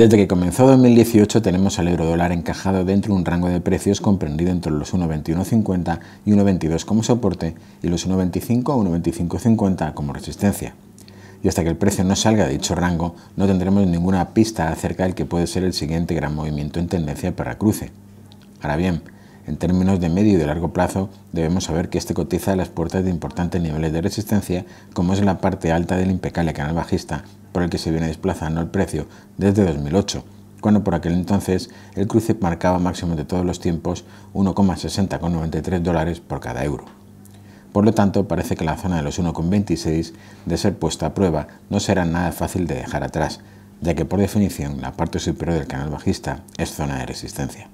Desde que comenzó 2018 tenemos el euro dólar encajado dentro de un rango de precios comprendido entre los 1,2150 y 1,22 como soporte y los 1,25 a 1,2550 como resistencia. Y hasta que el precio no salga de dicho rango no tendremos ninguna pista acerca del que puede ser el siguiente gran movimiento en tendencia para cruce. Ahora bien, en términos de medio y de largo plazo, debemos saber que este cotiza a las puertas de importantes niveles de resistencia, como es la parte alta del impecable canal bajista, por el que se viene desplazando el precio desde 2008, cuando por aquel entonces el cruce marcaba máximo de todos los tiempos 1,60,93 dólares por cada euro. Por lo tanto, parece que la zona de los 1,26, de ser puesta a prueba, no será nada fácil de dejar atrás, ya que por definición la parte superior del canal bajista es zona de resistencia.